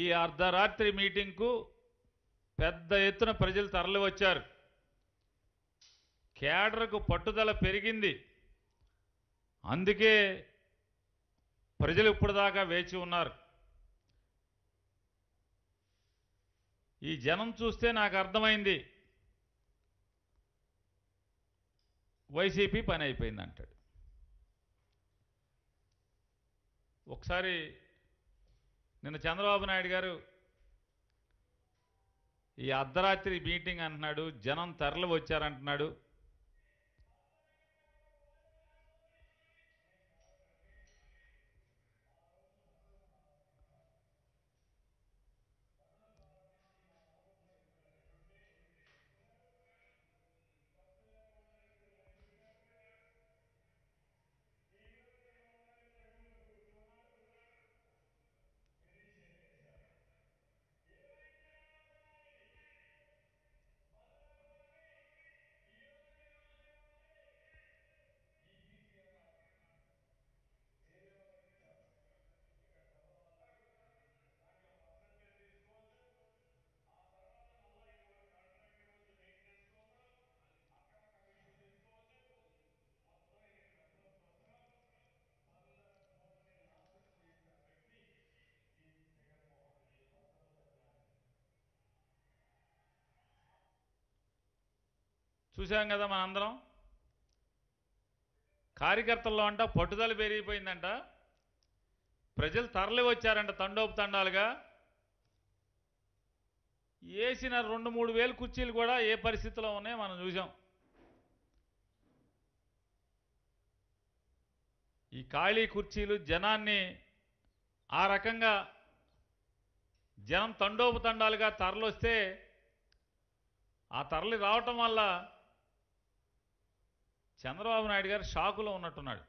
ఈ అర్ధరాత్రి మీటింగ్కు పెద్ద ఎత్తున ప్రజలు తరలి వచ్చారు కేడర్కు పట్టుదల పెరిగింది అందుకే ప్రజలు ఇప్పటిదాకా వేచి ఉన్నారు ఈ జనం చూస్తే నాకు అర్థమైంది వైసీపీ పని అయిపోయింది అంటాడు ఒకసారి నిన్న చంద్రబాబు నాయుడు గారు ఈ అర్ధరాత్రి మీటింగ్ అంటున్నాడు జనం తరలి వచ్చారంటున్నాడు చూసాం కదా మన అందరం కార్యకర్తల్లో అంట పట్టుదల పెరిగిపోయిందంట ప్రజలు తరలి వచ్చారంట తండోపు తండాలుగా వేసిన రెండు మూడు వేలు కుర్చీలు కూడా ఏ పరిస్థితిలో ఉన్నాయో మనం చూసాం ఈ ఖాళీ కుర్చీలు జనాన్ని ఆ రకంగా జనం తండోపు తండాలుగా తరలొస్తే ఆ తరలి రావటం వల్ల చంద్రబాబు నాయుడు గారు షాకులో ఉన్నట్టున్నాడు